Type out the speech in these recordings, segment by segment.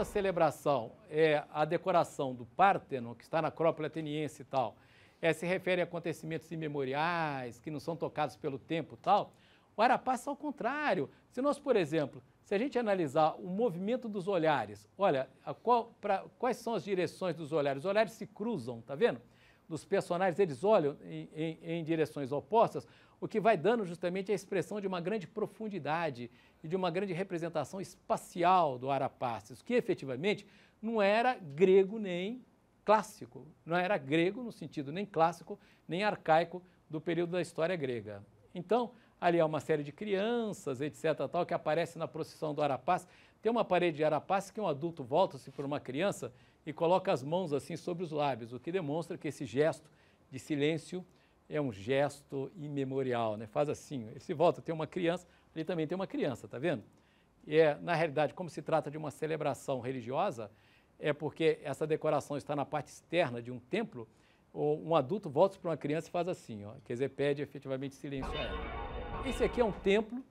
a celebração é a decoração do Párteno, que está na Acrópole Ateniense e tal, é, se refere a acontecimentos imemoriais, que não são tocados pelo tempo e tal, o Arapá é ao contrário. Se nós, por exemplo, se a gente analisar o movimento dos olhares, olha, qual, pra, quais são as direções dos olhares? Os olhares se cruzam, tá vendo? dos personagens, eles olham em, em, em direções opostas, o que vai dando justamente a expressão de uma grande profundidade e de uma grande representação espacial do Arapastes, que efetivamente não era grego nem clássico, não era grego no sentido nem clássico, nem arcaico do período da história grega. Então, ali há uma série de crianças, etc., tal, que aparece na procissão do Arapaz. Tem uma parede de Arapaz que um adulto volta-se por uma criança e coloca as mãos assim sobre os lábios, o que demonstra que esse gesto de silêncio é um gesto imemorial, né? Faz assim, ele se volta, tem uma criança, ali também tem uma criança, tá vendo? E é, na realidade, como se trata de uma celebração religiosa, é porque essa decoração está na parte externa de um templo, ou um adulto volta para uma criança e faz assim, ó, quer dizer, pede efetivamente silêncio a ela. Esse aqui é um templo,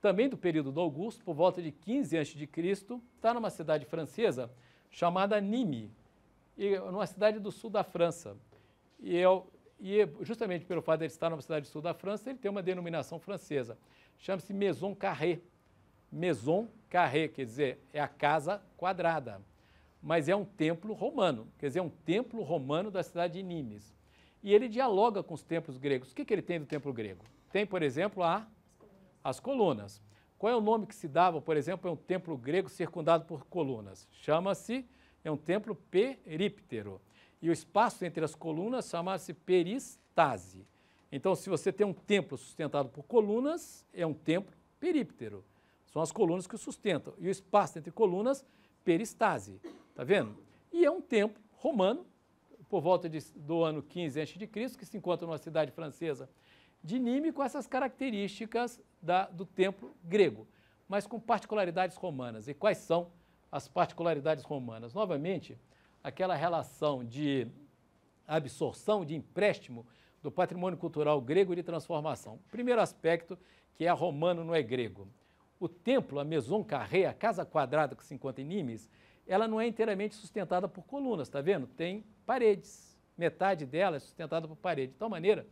também do período do Augusto, por volta de 15 a.C., está numa cidade francesa chamada Nîmes, numa cidade do sul da França. E, eu, e justamente pelo fato de ele estar numa cidade do sul da França, ele tem uma denominação francesa. Chama-se Maison Carré. Maison Carré, quer dizer, é a casa quadrada. Mas é um templo romano, quer dizer, é um templo romano da cidade de Nimes. E ele dialoga com os templos gregos. O que, que ele tem do templo grego? Tem, por exemplo, a, as colunas. Qual é o nome que se dava, por exemplo, a um templo grego circundado por colunas? Chama-se, é um templo períptero. E o espaço entre as colunas chama-se peristase. Então, se você tem um templo sustentado por colunas, é um templo períptero. São as colunas que o sustentam. E o espaço entre colunas, peristase. Está vendo? E é um templo romano, por volta de, do ano 15 a.C., que se encontra numa cidade francesa de Nime com essas características da, do templo grego, mas com particularidades romanas. E quais são as particularidades romanas? Novamente, aquela relação de absorção, de empréstimo do patrimônio cultural grego e de transformação. Primeiro aspecto, que é romano, não é grego. O templo, a maison carré, a casa quadrada com 50 nimes, ela não é inteiramente sustentada por colunas, está vendo? Tem paredes. Metade dela é sustentada por parede. De tal maneira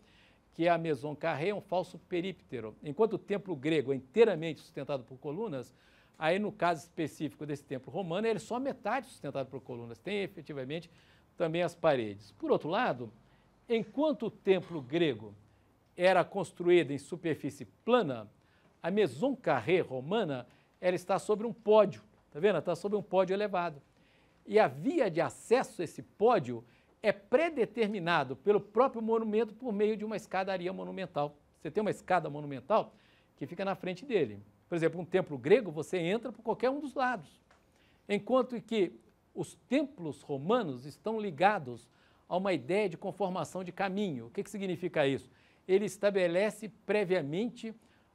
que é a Maison Carré, é um falso períptero. Enquanto o templo grego é inteiramente sustentado por colunas, aí no caso específico desse templo romano, ele é só metade sustentado por colunas, tem efetivamente também as paredes. Por outro lado, enquanto o templo grego era construído em superfície plana, a Maison Carré romana ela está sobre um pódio, tá vendo? Está sobre um pódio elevado. E a via de acesso a esse pódio é predeterminado pelo próprio monumento por meio de uma escadaria monumental. Você tem uma escada monumental que fica na frente dele. Por exemplo, um templo grego, você entra por qualquer um dos lados. Enquanto que os templos romanos estão ligados a uma ideia de conformação de caminho. O que, que significa isso? Ele estabelece previamente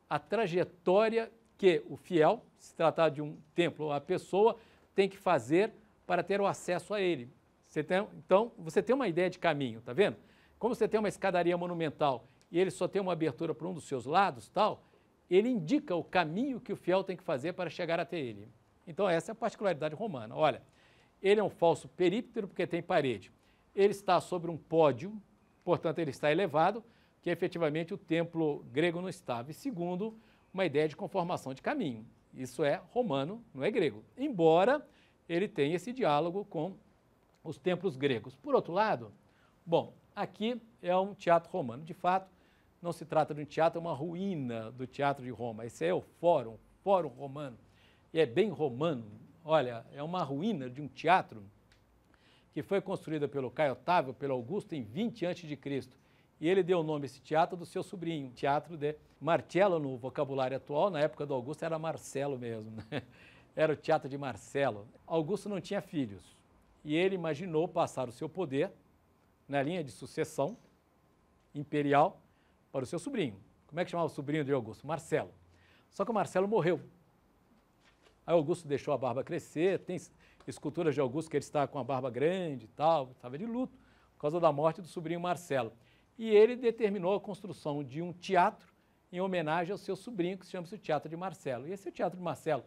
a trajetória que o fiel, se tratar de um templo ou a pessoa, tem que fazer para ter o acesso a ele. Você tem, então, você tem uma ideia de caminho, tá vendo? Como você tem uma escadaria monumental e ele só tem uma abertura para um dos seus lados, tal, ele indica o caminho que o fiel tem que fazer para chegar até ele. Então, essa é a particularidade romana. Olha, ele é um falso períptero porque tem parede. Ele está sobre um pódio, portanto, ele está elevado, que efetivamente o templo grego não estava. E segundo, uma ideia de conformação de caminho. Isso é romano, não é grego. Embora ele tenha esse diálogo com os templos gregos. Por outro lado, bom, aqui é um teatro romano. De fato, não se trata de um teatro, é uma ruína do teatro de Roma. Esse é o Fórum, Fórum Romano. E é bem romano. Olha, é uma ruína de um teatro que foi construída pelo Caio Otávio, pelo Augusto, em 20 a.C. E ele deu o nome a esse teatro do seu sobrinho, teatro de Marcello, no vocabulário atual, na época do Augusto era Marcelo mesmo. Né? Era o teatro de Marcelo. Augusto não tinha filhos e ele imaginou passar o seu poder na linha de sucessão imperial para o seu sobrinho. Como é que chamava o sobrinho de Augusto? Marcelo. Só que o Marcelo morreu. Aí Augusto deixou a barba crescer, tem esculturas de Augusto que ele está com a barba grande e tal, estava de luto por causa da morte do sobrinho Marcelo. E ele determinou a construção de um teatro em homenagem ao seu sobrinho, que chama se chama o Teatro de Marcelo. E esse é o Teatro de Marcelo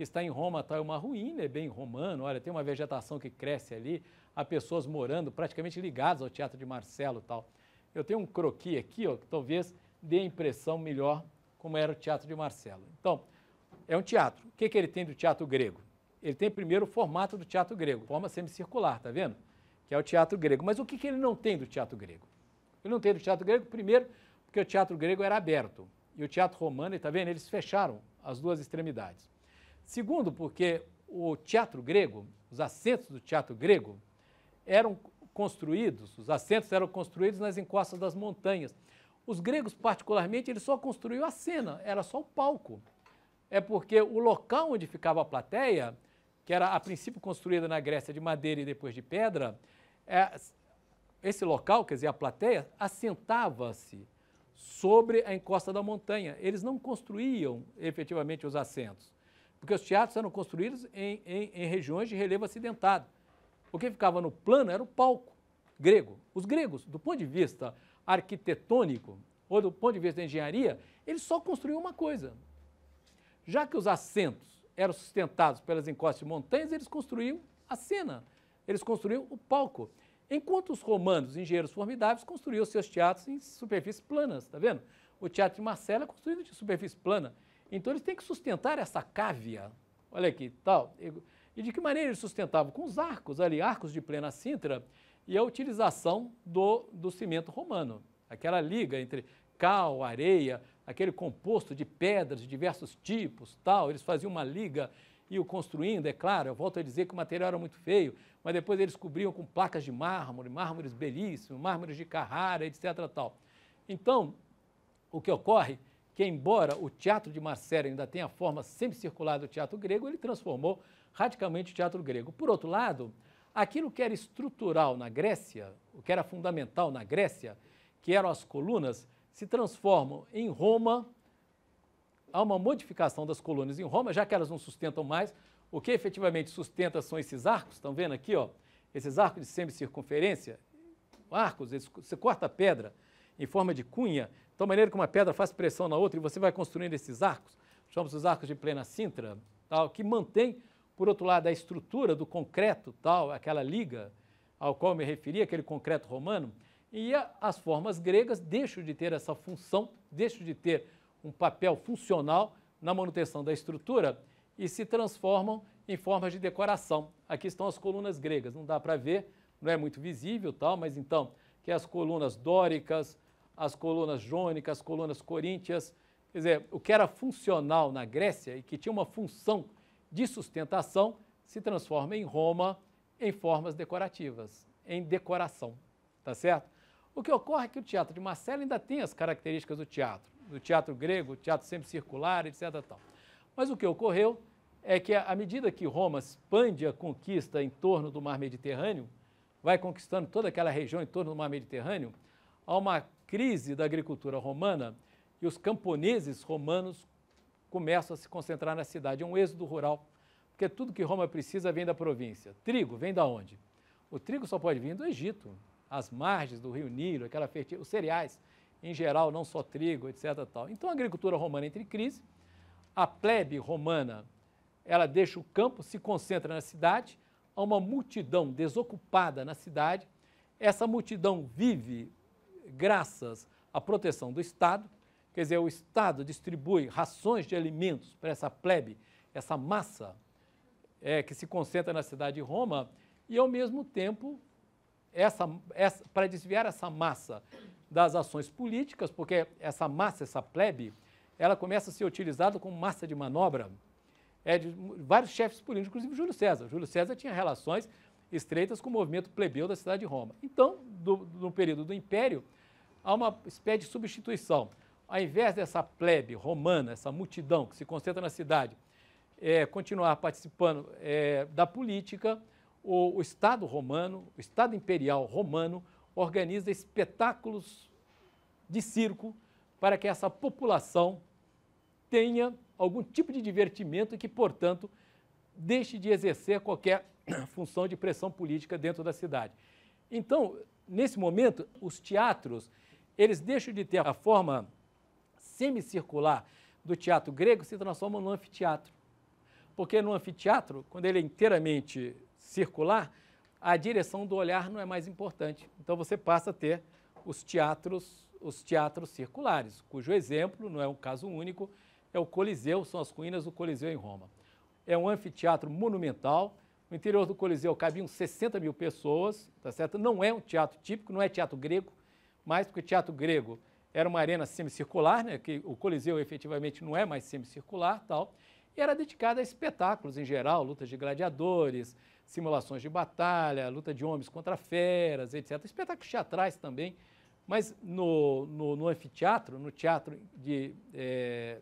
que está em Roma está é uma ruína, é bem romano, olha, tem uma vegetação que cresce ali, há pessoas morando praticamente ligadas ao Teatro de Marcelo tal. Eu tenho um croqui aqui, ó, que talvez dê a impressão melhor como era o Teatro de Marcelo. Então, é um teatro. O que, que ele tem do teatro grego? Ele tem primeiro o formato do teatro grego, forma semicircular, tá vendo? Que é o teatro grego. Mas o que, que ele não tem do teatro grego? Ele não tem do teatro grego, primeiro, porque o teatro grego era aberto. E o teatro romano, está vendo? Eles fecharam as duas extremidades. Segundo, porque o teatro grego, os assentos do teatro grego, eram construídos, os assentos eram construídos nas encostas das montanhas. Os gregos, particularmente, eles só construíam a cena, era só o palco. É porque o local onde ficava a plateia, que era a princípio construída na Grécia de madeira e depois de pedra, é, esse local, quer dizer, a plateia, assentava-se sobre a encosta da montanha. Eles não construíam efetivamente os assentos porque os teatros eram construídos em, em, em regiões de relevo acidentado. O que ficava no plano era o palco grego. Os gregos, do ponto de vista arquitetônico ou do ponto de vista da engenharia, eles só construíam uma coisa. Já que os assentos eram sustentados pelas encostas de montanhas, eles construíam a cena, eles construíam o palco. Enquanto os romanos, engenheiros formidáveis, construíam seus teatros em superfícies planas, está vendo? O teatro de Marcelo é construído de superfície plana. Então eles têm que sustentar essa cávea. Olha aqui, tal. E de que maneira eles sustentavam? Com os arcos ali, arcos de plena cintra e a utilização do, do cimento romano. Aquela liga entre cal, areia, aquele composto de pedras de diversos tipos, tal. Eles faziam uma liga e o construindo, é claro. Eu volto a dizer que o material era muito feio, mas depois eles cobriam com placas de mármore, mármores belíssimos, mármores de Carrara, etc. Tal. Então, o que ocorre que, embora o teatro de Marcelo ainda tenha a forma semicircular do teatro grego, ele transformou radicalmente o teatro grego. Por outro lado, aquilo que era estrutural na Grécia, o que era fundamental na Grécia, que eram as colunas, se transformam em Roma. Há uma modificação das colunas em Roma, já que elas não sustentam mais. O que efetivamente sustenta são esses arcos, estão vendo aqui, ó, esses arcos de semicircunferência, arcos, eles, você corta a pedra em forma de cunha, tal maneira que uma pedra faz pressão na outra e você vai construindo esses arcos, chamamos os arcos de plena cintra, tal, que mantém, por outro lado, a estrutura do concreto, tal, aquela liga ao qual me referi, aquele concreto romano, e as formas gregas deixam de ter essa função, deixam de ter um papel funcional na manutenção da estrutura e se transformam em formas de decoração. Aqui estão as colunas gregas, não dá para ver, não é muito visível, tal, mas então que é as colunas dóricas, as colunas jônicas, as colunas coríntias. Quer dizer, o que era funcional na Grécia e que tinha uma função de sustentação se transforma em Roma em formas decorativas, em decoração, tá certo? O que ocorre é que o teatro de Marcelo ainda tem as características do teatro, do teatro grego, teatro sempre circular, etc. Tal. Mas o que ocorreu é que, à medida que Roma expande a conquista em torno do mar Mediterrâneo, vai conquistando toda aquela região em torno do mar Mediterrâneo, há uma crise da agricultura romana e os camponeses romanos começam a se concentrar na cidade. É um êxodo rural, porque tudo que Roma precisa vem da província. Trigo vem da onde? O trigo só pode vir do Egito, as margens do Rio Nilo, aquela fertil... os cereais em geral, não só trigo, etc. Tal. Então a agricultura romana entra em crise, a plebe romana ela deixa o campo, se concentra na cidade, há uma multidão desocupada na cidade, essa multidão vive graças à proteção do Estado, quer dizer, o Estado distribui rações de alimentos para essa plebe, essa massa é, que se concentra na cidade de Roma, e ao mesmo tempo, essa, essa, para desviar essa massa das ações políticas, porque essa massa, essa plebe, ela começa a ser utilizada como massa de manobra é, de vários chefes políticos, inclusive Júlio César. Júlio César tinha relações estreitas com o movimento plebeu da cidade de Roma. Então, do, no período do Império, há uma espécie de substituição. Ao invés dessa plebe romana, essa multidão que se concentra na cidade, é, continuar participando é, da política, o, o Estado romano, o Estado imperial romano, organiza espetáculos de circo para que essa população tenha algum tipo de divertimento e que, portanto, deixe de exercer qualquer função de pressão política dentro da cidade. Então, nesse momento, os teatros eles deixam de ter a forma semicircular do teatro grego, se transformam num anfiteatro. Porque no anfiteatro, quando ele é inteiramente circular, a direção do olhar não é mais importante. Então você passa a ter os teatros, os teatros circulares, cujo exemplo não é um caso único, é o Coliseu, são as ruínas do Coliseu em Roma. É um anfiteatro monumental. No interior do Coliseu cabiam 60 mil pessoas, tá certo? Não é um teatro típico, não é teatro grego, mais porque o teatro grego era uma arena semicircular, né, que o Coliseu efetivamente não é mais semicircular, tal, e era dedicada a espetáculos em geral, lutas de gladiadores, simulações de batalha, luta de homens contra feras, etc. Espetáculos teatrais também, mas no, no, no anfiteatro, no teatro, de, é,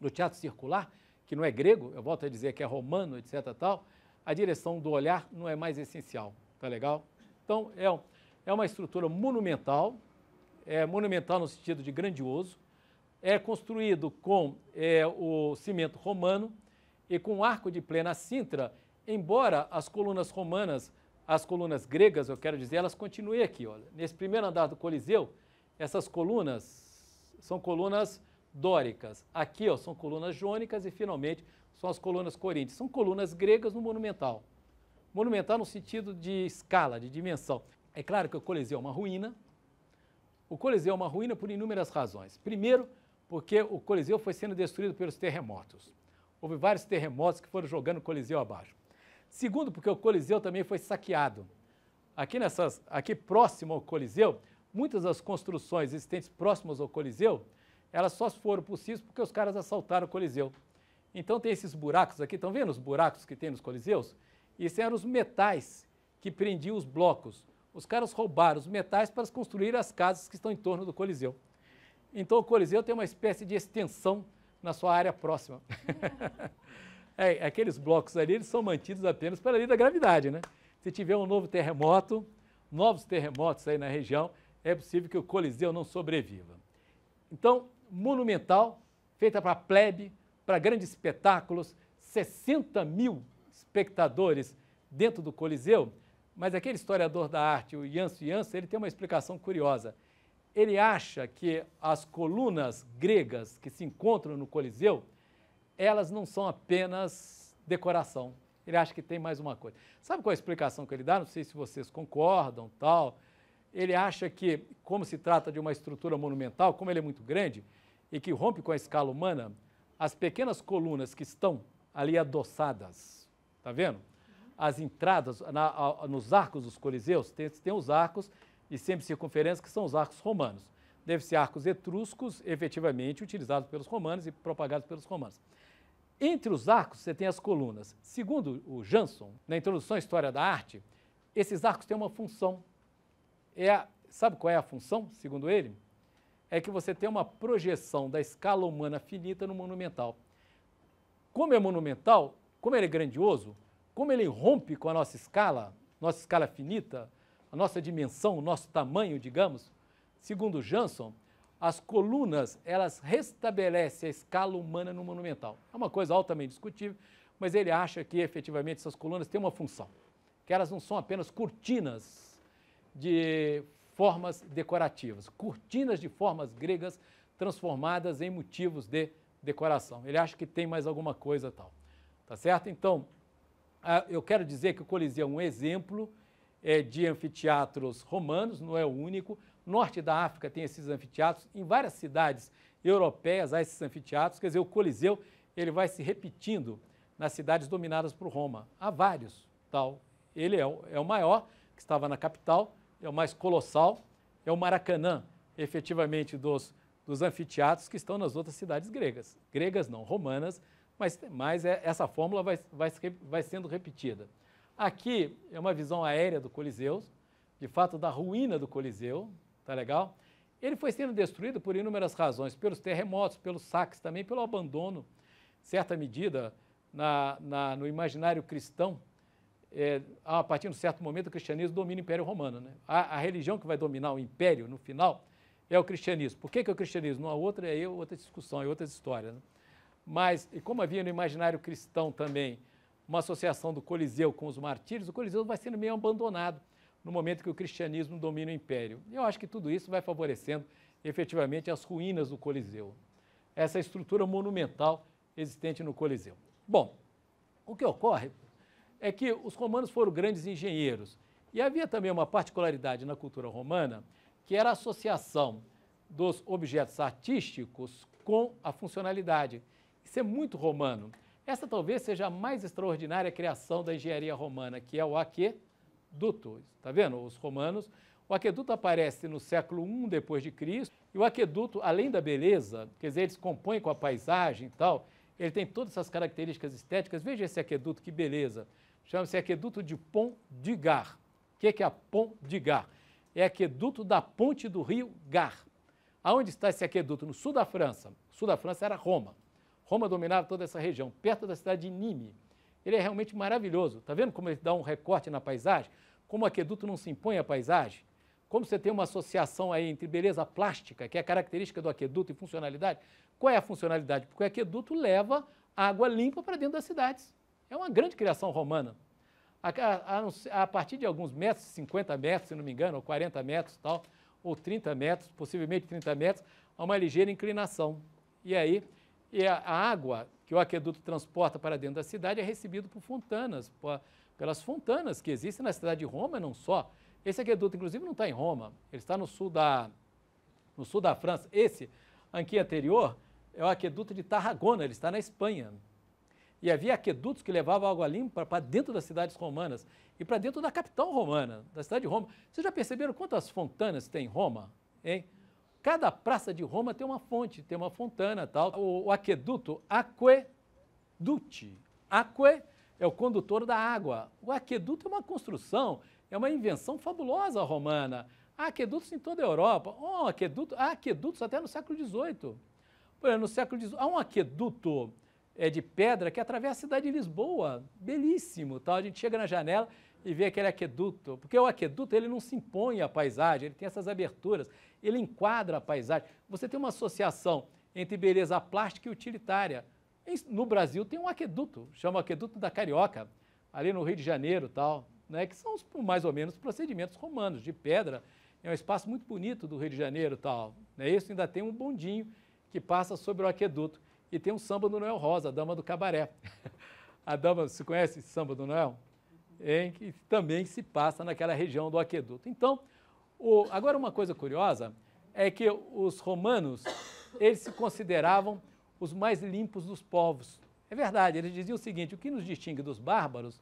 no teatro circular, que não é grego, eu volto a dizer que é romano, etc. Tal, a direção do olhar não é mais essencial, tá legal? Então, é um é uma estrutura monumental, é monumental no sentido de grandioso, é construído com é, o cimento romano e com arco de plena cintra, embora as colunas romanas, as colunas gregas, eu quero dizer, elas continuem aqui. Olha. Nesse primeiro andar do Coliseu, essas colunas são colunas dóricas. Aqui ó, são colunas jônicas e, finalmente, são as colunas coríntias. São colunas gregas no monumental. Monumental no sentido de escala, de dimensão. É claro que o Coliseu é uma ruína. O Coliseu é uma ruína por inúmeras razões. Primeiro, porque o Coliseu foi sendo destruído pelos terremotos. Houve vários terremotos que foram jogando o Coliseu abaixo. Segundo, porque o Coliseu também foi saqueado. Aqui, nessas, aqui próximo ao Coliseu, muitas das construções existentes próximas ao Coliseu, elas só foram possíveis porque os caras assaltaram o Coliseu. Então tem esses buracos aqui, estão vendo os buracos que tem nos Coliseus? Isso eram os metais que prendiam os blocos. Os caras roubaram os metais para construir as casas que estão em torno do Coliseu. Então o Coliseu tem uma espécie de extensão na sua área próxima. é, aqueles blocos ali eles são mantidos apenas pela lei da gravidade, né? Se tiver um novo terremoto, novos terremotos aí na região, é possível que o Coliseu não sobreviva. Então, monumental, feita para plebe, para grandes espetáculos, 60 mil espectadores dentro do Coliseu. Mas aquele historiador da arte, o Jans Jans, ele tem uma explicação curiosa. Ele acha que as colunas gregas que se encontram no Coliseu, elas não são apenas decoração. Ele acha que tem mais uma coisa. Sabe qual é a explicação que ele dá? Não sei se vocês concordam, tal. Ele acha que, como se trata de uma estrutura monumental, como ele é muito grande e que rompe com a escala humana, as pequenas colunas que estão ali adoçadas, tá vendo? as entradas, na, a, nos arcos dos coliseus, tem, tem os arcos e sempre circunferência, que são os arcos romanos. Deve ser arcos etruscos, efetivamente utilizados pelos romanos e propagados pelos romanos. Entre os arcos, você tem as colunas. Segundo o Jansson, na introdução à História da Arte, esses arcos têm uma função. É a, sabe qual é a função, segundo ele? É que você tem uma projeção da escala humana finita no monumental. Como é monumental, como ele é grandioso, como ele rompe com a nossa escala, nossa escala finita, a nossa dimensão, o nosso tamanho, digamos, segundo Janson, as colunas, elas restabelecem a escala humana no monumental. É uma coisa altamente discutível, mas ele acha que efetivamente essas colunas têm uma função, que elas não são apenas cortinas de formas decorativas, cortinas de formas gregas transformadas em motivos de decoração. Ele acha que tem mais alguma coisa tal. Tá certo? Então, ah, eu quero dizer que o Coliseu é um exemplo é, de anfiteatros romanos, não é o único. Norte da África tem esses anfiteatros, em várias cidades europeias há esses anfiteatros, quer dizer, o Coliseu ele vai se repetindo nas cidades dominadas por Roma. Há vários, tal. Ele é o, é maior, que estava na capital, é o mais colossal, é o Maracanã, efetivamente, dos, dos anfiteatros que estão nas outras cidades gregas. Gregas não, romanas, mas, mas é, essa fórmula vai, vai, vai sendo repetida. Aqui é uma visão aérea do Coliseu, de fato da ruína do Coliseu, tá legal? Ele foi sendo destruído por inúmeras razões, pelos terremotos, pelos saques também, pelo abandono, certa medida, na, na, no imaginário cristão, é, a partir de um certo momento, o cristianismo domina o Império Romano. Né? A, a, religião que vai dominar o Império, no final, é o cristianismo. Por que, que é o cristianismo? há outra é outra discussão, é outra história. Né? mas, e como havia no imaginário cristão também, uma associação do Coliseu com os martírios, o Coliseu vai sendo meio abandonado no momento que o cristianismo domina o império. Eu acho que tudo isso vai favorecendo efetivamente as ruínas do Coliseu, essa estrutura monumental existente no Coliseu. Bom, o que ocorre é que os romanos foram grandes engenheiros e havia também uma particularidade na cultura romana que era a associação dos objetos artísticos com a funcionalidade. Isso é muito romano. Essa talvez seja a mais extraordinária criação da engenharia romana, que é o aqueduto. Está vendo? Os romanos. O aqueduto aparece no século I depois de Cristo, e o aqueduto, além da beleza, quer dizer, eles compõem com a paisagem e tal, ele tem todas essas características estéticas. Veja esse aqueduto, que beleza. Chama-se aqueduto de Pont de Gard. O que é a é Pont de Gard? É aqueduto da ponte do rio Gard. Aonde está esse aqueduto? No sul da França. O sul da França era Roma. Roma dominava toda essa região, perto da cidade de Nime. Ele é realmente maravilhoso. Está vendo como ele dá um recorte na paisagem? Como o aqueduto não se impõe à paisagem? Como você tem uma associação aí entre beleza plástica, que é característica do aqueduto, e funcionalidade? Qual é a funcionalidade? Porque o aqueduto leva água limpa para dentro das cidades. É uma grande criação romana. A, a, a partir de alguns metros, 50 metros, se não me engano, ou 40 metros tal, ou 30 metros, possivelmente 30 metros, há uma ligeira inclinação. E aí e a água que o aqueduto transporta para dentro da cidade é recebida por fontanas, pelas fontanas que existem na cidade de Roma, não só. Esse aqueduto, inclusive, não está em Roma, ele está no sul da, no sul da França. Esse aqui anterior é o aqueduto de Tarragona, ele está na Espanha. E havia aquedutos que levavam água limpa para dentro das cidades romanas e para dentro da capital romana, da cidade de Roma. Vocês já perceberam quantas fontanas tem em Roma? Hein? Cada praça de Roma tem uma fonte, tem uma fontana tal. O, o aqueduto, aqueduti. Aque é o condutor da água. O aqueduto é uma construção, é uma invenção fabulosa romana. Há aquedutos em toda a Europa. Oh, aqueduto, há aquedutos até no século XVIII. No século XVIII, há um aqueduto é, de pedra que atravessa a cidade de Lisboa. Belíssimo. Tal. Tá? A gente chega na janela e ver aquele aqueduto, porque o aqueduto ele não se impõe à paisagem, ele tem essas aberturas, ele enquadra a paisagem. Você tem uma associação entre beleza plástica e utilitária. No Brasil tem um aqueduto, chama aqueduto da Carioca, ali no Rio de Janeiro tal, né, que são os, mais ou menos procedimentos romanos de pedra. É um espaço muito bonito do Rio de Janeiro tal. Né? Isso ainda tem um bondinho que passa sobre o aqueduto e tem um samba do Noel Rosa, a dama do cabaré. A dama, se conhece esse samba do Noel? em que também se passa naquela região do aqueduto. Então, o, agora uma coisa curiosa é que os romanos, eles se consideravam os mais limpos dos povos. É verdade, eles diziam o seguinte: o que nos distingue dos bárbaros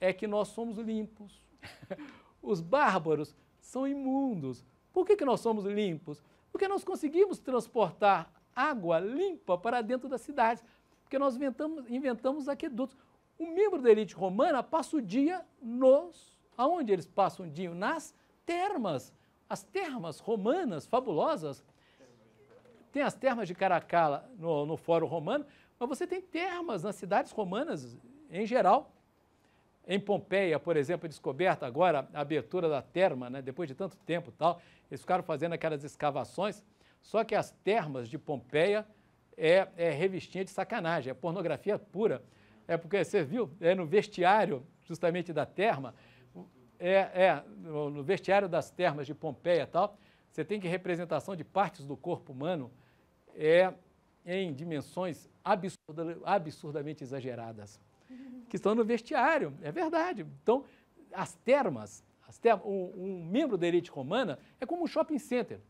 é que nós somos limpos. Os bárbaros são imundos. Por que, que nós somos limpos? Porque nós conseguimos transportar água limpa para dentro das cidades, porque nós inventamos, inventamos aquedutos. Um membro da elite romana passa o dia nos. Aonde eles passam o dia? Nas termas. As termas romanas, fabulosas. Tem as termas de Caracala no, no Fórum Romano, mas você tem termas nas cidades romanas em geral. Em Pompeia, por exemplo, é descoberta agora a abertura da terma, né? depois de tanto tempo tal, eles ficaram fazendo aquelas escavações, só que as termas de Pompeia é, é revistinha de sacanagem, é pornografia pura. É porque você viu, é no vestiário justamente da terma, é, é no vestiário das termas de Pompeia e tal, você tem que representação de partes do corpo humano é em dimensões absurda, absurdamente exageradas, que estão no vestiário, é verdade. Então, as termas, as termas um, um membro da elite romana é como um shopping center.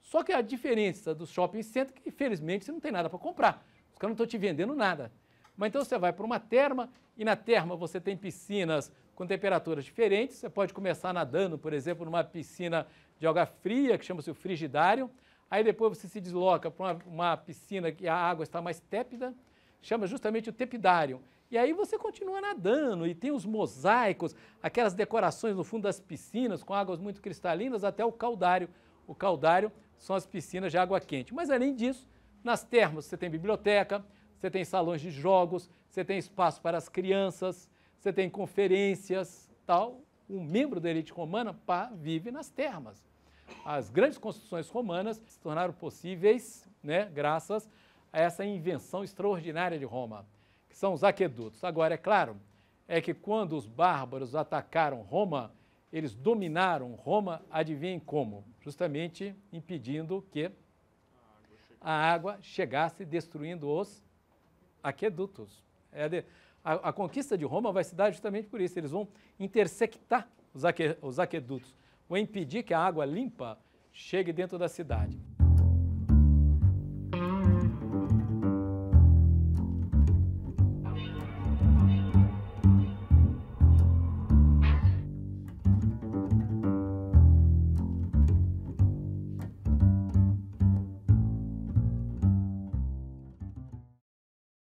Só que a diferença do shopping center é que, infelizmente, você não tem nada para comprar. Os caras não estão te vendendo nada. Mas então você vai para uma terma e na terma você tem piscinas com temperaturas diferentes. Você pode começar nadando, por exemplo, numa piscina de água fria, que chama-se o frigidário. Aí depois você se desloca para uma, uma, piscina que a água está mais tépida, chama justamente o tepidário. E aí você continua nadando e tem os mosaicos, aquelas decorações no fundo das piscinas com águas muito cristalinas até o caldário. O caldário são as piscinas de água quente. Mas além disso, nas termas você tem biblioteca, você tem salões de jogos, você tem espaço para as crianças, você tem conferências, tal. Um membro da elite romana pá, vive nas termas. As grandes construções romanas se tornaram possíveis, né, graças a essa invenção extraordinária de Roma, que são os aquedutos. Agora, é claro, é que quando os bárbaros atacaram Roma, eles dominaram Roma, adivinhem como? Justamente impedindo que a água chegasse destruindo os aquedutos. É, é de, a, a, conquista de Roma vai se dar justamente por isso. Eles vão intersectar os, aque, os aquedutos, vão impedir que a água limpa chegue dentro da cidade.